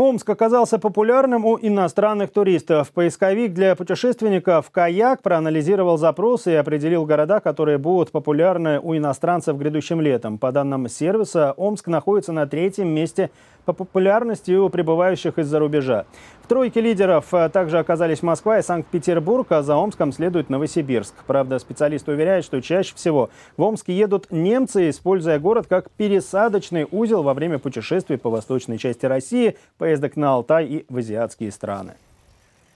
Омск оказался популярным у иностранных туристов. Поисковик для путешественников «Каяк» проанализировал запросы и определил города, которые будут популярны у иностранцев грядущим летом. По данным сервиса, Омск находится на третьем месте по популярности у прибывающих из-за рубежа. В тройке лидеров э, также оказались Москва и Санкт-Петербург, а за Омском следует Новосибирск. Правда, специалисты уверяют, что чаще всего в Омске едут немцы, используя город как пересадочный узел во время путешествий по восточной части России, поездок на Алтай и в азиатские страны.